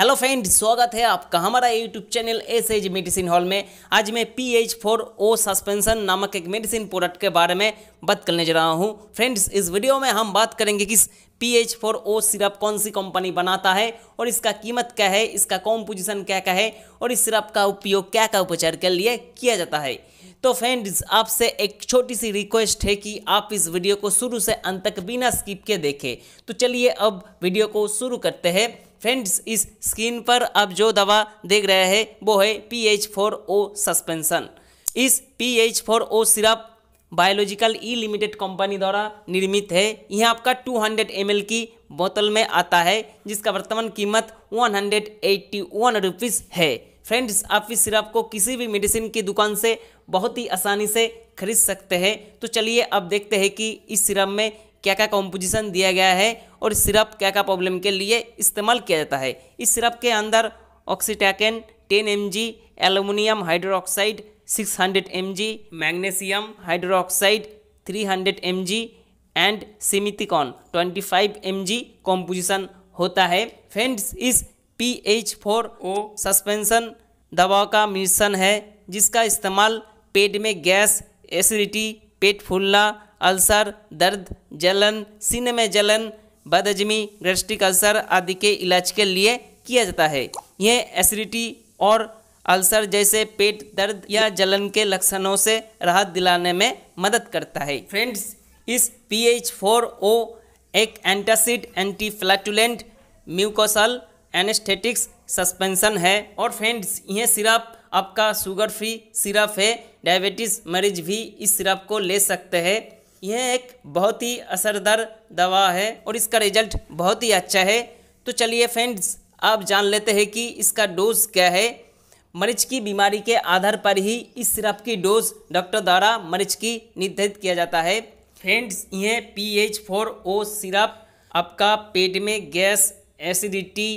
hello friend स्वागत है आपका हमारा यूट्यूब चैनल एस एज मेडिसिन हॉल में आज मैं P H four O suspension नामक एक मेडिसिन प्रोडक्ट के बारे में बात करने जा रहा हूँ फ्रेंड्स इस वीडियो में हम बात करेंगे किस P H four O syrup कौन सी कंपनी बनाता है और इसका कीमत क्या है इसका कॉम्पोजिशन क्या क्या है और इस सिरप का उपयोग क्या क्या उपचार के लिए किया जाता है तो फ्रेंड्स आपसे एक छोटी सी रिक्वेस्ट है कि आप इस वीडियो को शुरू से अंत तक बिना स्किप के देखें तो चलिए अब वीडियो को शुरू करते हैं फ्रेंड्स इस स्क्रीन पर आप जो दवा देख रहे हैं वो है P H four O suspension इस P H four O syrup biological E limited company द्वारा निर्मित है यह आपका 200 हंड्रेड की बोतल में आता है जिसका वर्तमान कीमत 181 हंड्रेड है फ्रेंड्स आप इस सिरप को किसी भी मेडिसिन की दुकान से बहुत ही आसानी से खरीद सकते हैं तो चलिए अब देखते हैं कि इस सिरप में क्या क्या कॉम्पोजिशन दिया गया है और सिरप क्या क्या प्रॉब्लम के लिए इस्तेमाल किया जाता है इस सिरप के अंदर oxetacaine ten M G aluminium hydroxide six hundred M G magnesium hydroxide three hundred M G and simethicone twenty five M G composition होता है फ्रेंड्स इस P H four O suspension दवा का मिश्रण है जिसका इस्तेमाल पेट में गैस एसिडिटी पेट फूलना अल्सर दर्द जलन सीने में जलन बदजमी ग्रेस्टिक अल्सर आदि के इलाज के लिए किया जाता है यह एसिडिटी और अल्सर जैसे पेट दर्द या जलन के लक्षणों से राहत दिलाने में मदद करता है फ्रेंड्स इस पी एच फोर ओ एक antacid antiflatulent mucosal anaesthetics suspension है और फ्रेंड्स यह सिरप आपका शुगर फ्री सिरप है डायबिटीज़ मरीज भी इस सिरप को ले सकते हैं यह एक बहुत ही असरदार दवा है और इसका रिजल्ट बहुत ही अच्छा है तो चलिए फ्रेंड्स आप जान लेते हैं कि इसका डोज क्या है मरीज की बीमारी के आधार पर ही इस सिरप की डोज डॉक्टर द्वारा मरीज की निर्धारित किया जाता है फ्रेंड्स यह P H four O syrup आपका पेट में गैस एसिडिटी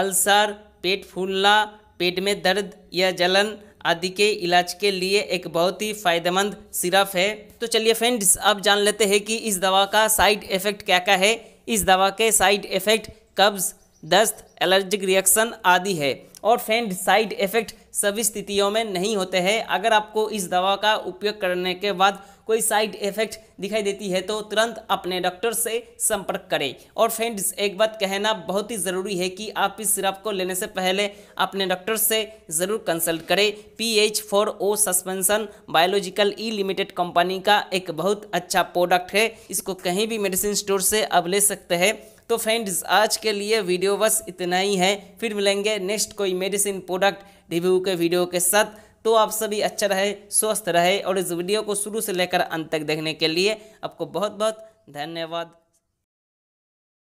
अल्सर पेट फूलना पेट में दर्द या जलन आदि के इलाज के लिए एक बहुत ही फ़ायदेमंद सिरप है तो चलिए फ्रेंड्स अब जान लेते हैं कि इस दवा का साइड इफ़ेक्ट क्या क्या है इस दवा के साइड इफ़ेक्ट कब्ज़ दस्त एलर्जिक रिएक्शन आदि है और फैंड साइड इफेक्ट सभी स्थितियों में नहीं होते हैं अगर आपको इस दवा का उपयोग करने के बाद कोई साइड इफेक्ट दिखाई देती है तो तुरंत अपने डॉक्टर से संपर्क करें और फ्रेंड्स एक बात कहना बहुत ही ज़रूरी है कि आप इस सिरप को लेने से पहले अपने डॉक्टर से ज़रूर कंसल्ट करें P H four O suspension biological E limited company का एक बहुत अच्छा प्रोडक्ट है इसको कहीं भी मेडिसिन स्टोर से आप ले सकते हैं तो फ्रेंड्स आज के लिए वीडियो बस इतना ही है फिर मिलेंगे नेक्स्ट कोई मेडिसिन प्रोडक्ट रिव्यू के वीडियो के साथ तो आप सभी अच्छा रहे स्वस्थ रहे और इस वीडियो को शुरू से लेकर अंत तक देखने के लिए आपको बहुत बहुत धन्यवाद